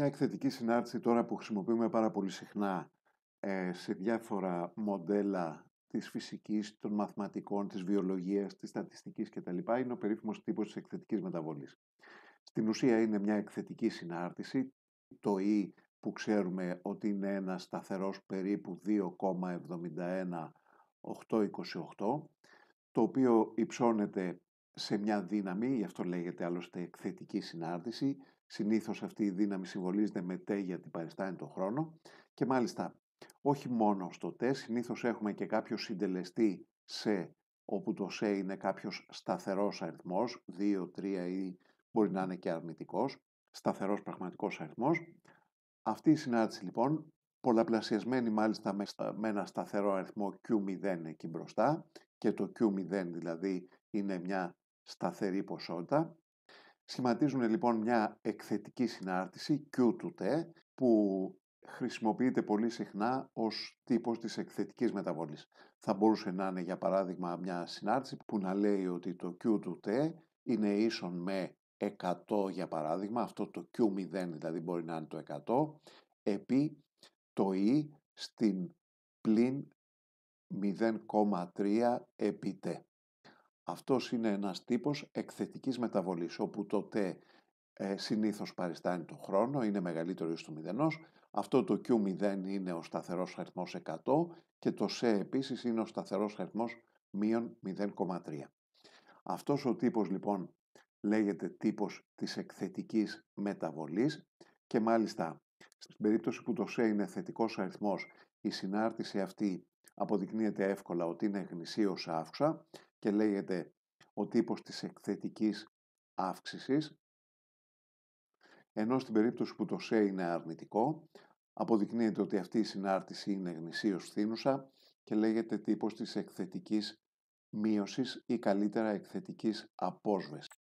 μια εκθετική συνάρτηση τώρα που χρησιμοποιούμε πάρα πολύ συχνά ε, σε διάφορα μοντέλα της φυσικής, των μαθηματικών, της βιολογίας, της στατιστικής κτλ. είναι ο περίφημος τύπος της εκθετικής μεταβολής. Στην ουσία είναι μια εκθετική συνάρτηση, το E που ξέρουμε ότι είναι ένα σταθερός περίπου 2,71828, το οποίο υψώνεται σε μια δύναμη, γι' αυτό λέγεται άλλωστε εκθετική συνάρτηση, Συνήθως αυτή η δύναμη συμβολίζεται με τέ γιατί παριστάνει τον χρόνο και μάλιστα όχι μόνο στο τε, Συνήθως έχουμε και κάποιο συντελεστή σε όπου το σε είναι αριθμό, 2-3 ή μπορεί να είναι και 2, 3 ή μπορεί να είναι και αρνητικός, σταθερός πραγματικός αριθμός. Αυτή η συνάντηση λοιπόν, αριθμο αυτη η συναντηση μάλιστα με ένα σταθερό αριθμό Q0 εκεί μπροστά και το Q0 δηλαδή είναι μια σταθερή ποσότητα Σχηματίζουν λοιπόν μια εκθετική συνάρτηση, Q του T, που χρησιμοποιείται πολύ συχνά ως τύπος της εκθετικής μεταβολής. Θα μπορούσε να είναι για παράδειγμα μια συνάρτηση που να λέει ότι το Q του T είναι ίσον με 100 για παράδειγμα, αυτό το Q0 δηλαδή μπορεί να είναι το 100, επί το E στην πλην 0,3 επί T. Αυτός είναι ένας τύπος εκθετικής μεταβολής, όπου το T ε, συνήθως παριστάνει τον χρόνο, είναι μεγαλύτερο ίσως του μηδενός. Αυτό το Q0 είναι ο σταθερός αριθμός 100 και το C επίσης είναι ο σταθερός αριθμός μείον 0,3. Αυτός ο τύπος λοιπόν λέγεται τύπος της εκθετικής μεταβολής και μάλιστα στην περίπτωση που το C είναι θετικός αριθμός η συνάρτηση αυτή αποδεικνύεται εύκολα ότι είναι γνησίως αύξα και λέγεται ο τύπος της εκθετικής αύξησης, ενώ στην περίπτωση που το σε είναι αρνητικό, αποδεικνύεται ότι αυτή η συνάρτηση είναι γνησίως θύνουσα και λέγεται τύπος της εκθετικής μείωσης ή καλύτερα εκθετικής απόσβεσης.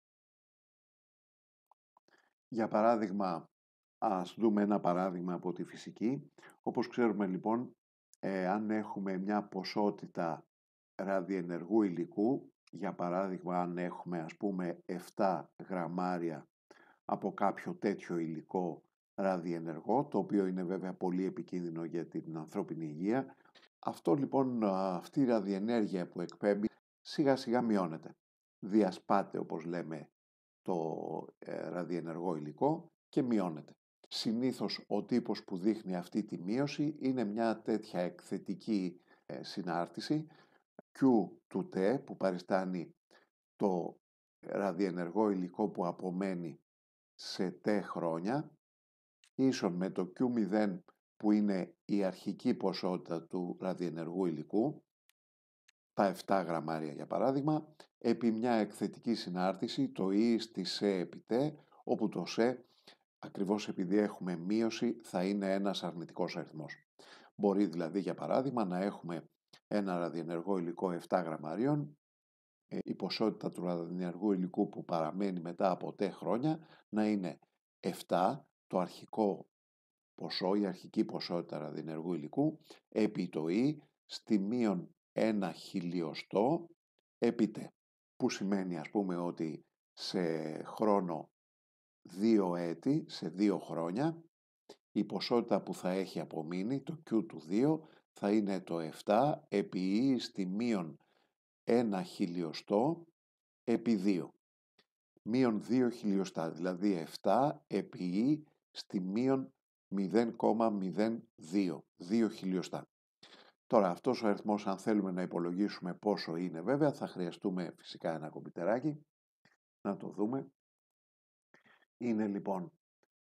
Για παράδειγμα, ας δούμε ένα παράδειγμα από τη φυσική. Όπως ξέρουμε λοιπόν, ε, αν έχουμε μια ποσότητα ραδιενεργού υλικού, για παράδειγμα αν έχουμε ας πούμε 7 γραμμάρια από κάποιο τέτοιο υλικό ραδιενεργό, το οποίο είναι βέβαια πολύ επικίνδυνο για την ανθρώπινη υγεία, αυτό λοιπόν, αυτή η ραδιενέργεια που εκπέμπει σιγά σιγά μειώνεται. Διασπάται όπως λέμε το ε, ραδιενεργό υλικό και μειώνεται. Συνήθως ο τύπος που δείχνει αυτή τη μείωση είναι μια τέτοια εκθετική ε, συνάρτηση Q του T που παριστάνει το ραδιενεργό υλικό που απομένει σε T χρόνια ίσον με το Q0 που είναι η αρχική ποσότητα του ραδιενεργού υλικού, τα 7 γραμμάρια για παράδειγμα, επί μια εκθετική συνάρτηση, το E στη ΣΕ επί T, όπου το ΣΕ, ακριβώς επειδή έχουμε μείωση, θα είναι ένας αρνητικός αριθμός. Μπορεί δηλαδή για παράδειγμα να έχουμε ένα ραδιενεργό υλικό 7 γραμμαρίων, ε, η ποσότητα του ραδιενεργού υλικού που παραμένει μετά από τέ χρόνια να είναι 7, το αρχικό ποσό, η αρχική ποσότητα ραδιενεργού υλικού, επί το E στη μείον 1 χιλιοστό επί τέ, Που σημαίνει ας πούμε ότι σε χρόνο 2 έτη, σε 2 χρόνια, η ποσότητα που θα έχει απομείνει, το Q του 2, θα είναι το 7 επί η στη μείον 1 χιλιοστό επί 2. Μείον 2 χιλιοστά, δηλαδή 7 επί η στη μείον 0,02, 2 χιλιοστά. Τώρα αυτός ο αριθμός αν θέλουμε να υπολογίσουμε πόσο είναι βέβαια θα χρειαστούμε φυσικά ένα κομπιτεράκι να το δούμε. Είναι λοιπόν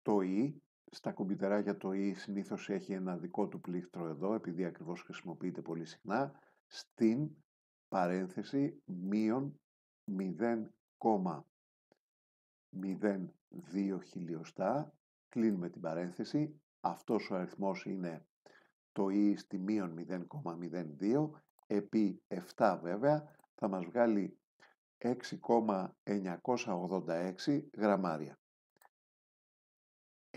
το «η» Στα για το E συνήθως έχει ένα δικό του πλήκτρο εδώ, επειδή ακριβώς χρησιμοποιείται πολύ συχνά, στην παρένθεση μείον 0,02 χιλιοστά, κλείνουμε την παρένθεση, αυτός ο αριθμός είναι το E στη μείον 0,02, επί 7 βέβαια, θα μας βγάλει 6,986 γραμμάρια. 6,986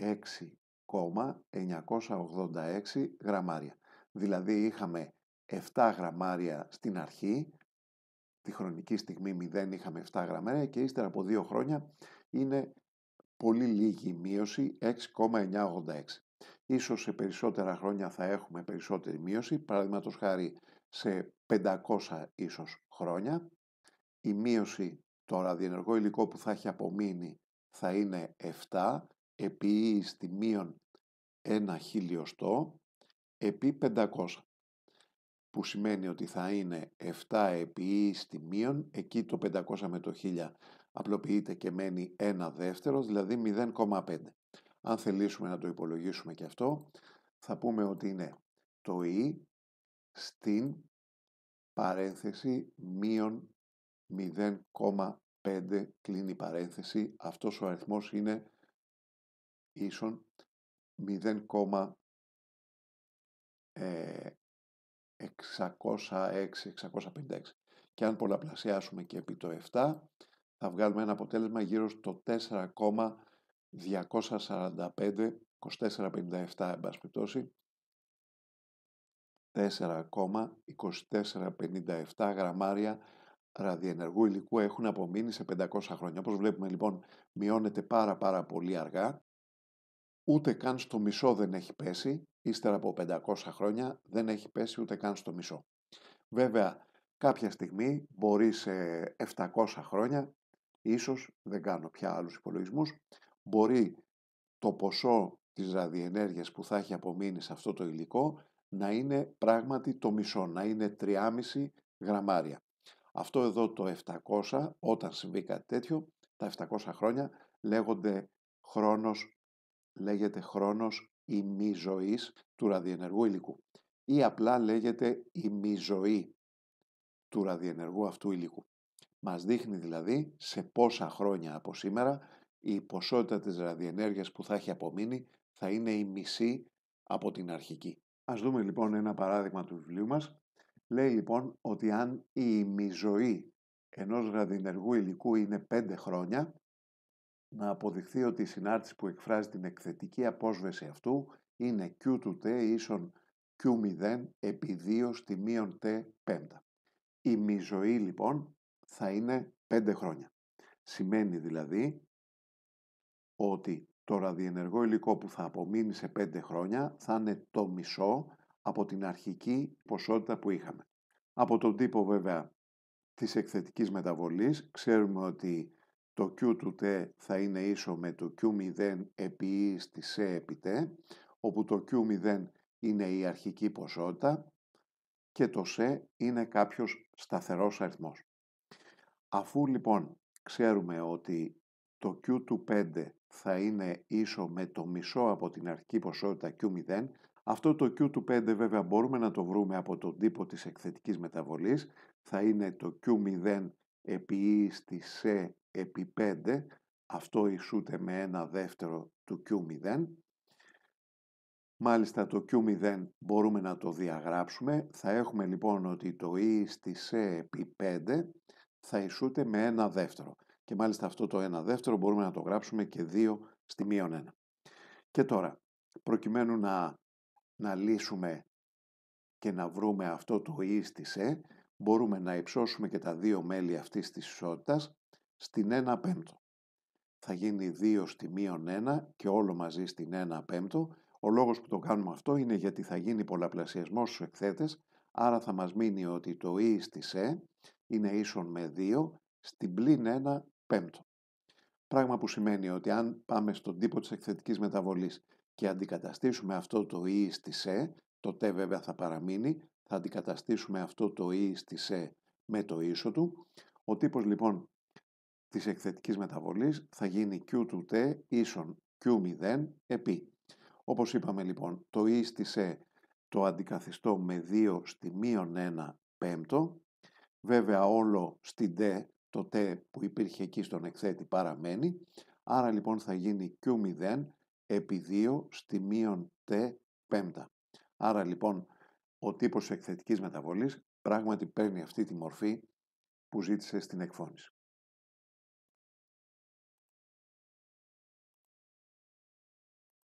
γραμμάρια. Δηλαδή είχαμε 7 γραμμάρια στην αρχή, τη χρονική στιγμή 0 είχαμε 7 γραμμάρια και ύστερα από 2 χρόνια είναι πολύ λίγη η μείωση 6,986. Ίσως σε περισσότερα χρόνια θα έχουμε περισσότερη μείωση, παραδείγματος χάρη σε 500 ίσως χρόνια. Η μείωση το ραδιενεργό υλικό που θα έχει απομείνει θα είναι 7 επί εις μείον 1 χιλιοστό επί 500 που σημαίνει ότι θα είναι 7 επί στη μείον εκεί το 500 με το 1000 απλοποιείται και μένει ένα δεύτερος δηλαδή 0,5. Αν θελήσουμε να το υπολογίσουμε και αυτό, θα πούμε ότι είναι το «η» στην παρένθεση μείον 0,5 κλείνει παρένθεση. Αυτός ο αριθμός είναι ίσον 0,606-656. Ε, και αν πολλαπλασιάσουμε και επί το 7, θα βγάλουμε ένα αποτέλεσμα γύρω στο 4,245 2457 4,2457 γραμμάρια ραδιενεργού υλικού έχουν απομείνει σε 500 χρόνια. Όπως βλέπουμε λοιπόν μειώνεται πάρα πάρα πολύ αργά ούτε καν στο μισό δεν έχει πέσει, ύστερα από 500 χρόνια δεν έχει πέσει ούτε καν στο μισό. Βέβαια, κάποια στιγμή μπορεί σε 700 χρόνια, ίσως δεν κάνω πια άλλους υπολογισμούς, μπορεί το ποσό της ραδιενέργειας που θα έχει απομείνει σε αυτό το υλικό να είναι πράγματι το μισό, να είναι 3,5 γραμμάρια. Αυτό εδώ το 700, όταν συμβεί κάτι τέτοιο, τα 700 χρόνια λέγονται χρόνος λέγεται χρόνος ημιζωής του ραδιενεργού υλικού ή απλά λέγεται ημιζωή του ραδιενεργού αυτού υλικού. Μας δείχνει δηλαδή σε πόσα χρόνια από σήμερα η ποσότητα της ραδιενέργειας που θα έχει απομείνει θα είναι η μισή από την αρχική. Ας δούμε λοιπόν ένα παράδειγμα του βιβλίου μας. Λέει λοιπόν ότι αν η ημιζωή ενός ραδιενεργού υλικού είναι 5 χρόνια, να αποδειχθεί ότι η συνάρτηση που εκφράζει την εκθετική απόσβεση αυτού είναι Q του T ίσον Q0 επί 2 στη μείον T5. Η μη ζωή λοιπόν θα είναι 5 χρόνια. Σημαίνει δηλαδή ότι το ραδιενεργό υλικό που θα απομείνει σε 5 χρόνια θα είναι το μισό από την αρχική ποσότητα που είχαμε. Από τον τύπο βέβαια της εκθετικής μεταβολής ξέρουμε ότι το Q του T θα είναι ίσο με το Q0 επί E στη C επί T, όπου το Q0 είναι η αρχική ποσότητα και το C είναι κάποιος σταθερός αριθμός. Αφού λοιπόν ξέρουμε ότι το Q του 5 θα είναι ίσο με το μισό από την αρχική ποσότητα Q0, αυτό το Q του 5 βέβαια μπορούμε να το βρούμε από τον τύπο της εκθετικής μεταβολής, θα είναι το Q0 επί E στη επί 5, αυτό ισούται με ένα δεύτερο του Q0. Μάλιστα το Q0 μπορούμε να το διαγράψουμε. Θα έχουμε λοιπόν ότι το E στη C επί 5 θα ισούται με ένα δεύτερο. Και μάλιστα αυτό το 1 δεύτερο μπορούμε να το γράψουμε και 2 στη μείον 1. Και τώρα, προκειμένου να, να λύσουμε και να βρούμε αυτό το E στη C, μπορούμε να υψώσουμε και τα δύο μέλη αυτής της ισότητας στην 1 πέμπτο. Θα γίνει 2 στη μείον 1 και όλο μαζί στην 1 πέμπτο. Ο λόγος που το κάνουμε αυτό είναι γιατί θα γίνει πολλαπλασιασμός στους εκθέτες, άρα θα μας μείνει ότι το e στη σε είναι ίσον με 2 στην πλήν 1 πέμπτο. Πράγμα που σημαίνει ότι αν πάμε στον τύπο της εκθετικής μεταβολής και αντικαταστήσουμε αυτό το e στη σε, το τε βέβαια θα παραμείνει, θα αντικαταστήσουμε αυτό το e στη σε με το ίσο του. Ο τύπος λοιπόν της εκθετικής μεταβολής θα γίνει Q του T ίσον Q0 επί. Όπως είπαμε λοιπόν, το E το αντικαθιστώ με 2 στη μείον 1 πέμπτο. Βέβαια όλο στην T, το T που υπήρχε εκεί στον εκθέτη παραμένει. Άρα λοιπόν θα γίνει Q0 επί 2 στη μείον T πέμπτα. Άρα λοιπόν ο τύπος εκθετικής μεταβολής πράγματι παίρνει αυτή τη μορφή που ζήτησε στην εκφώνηση.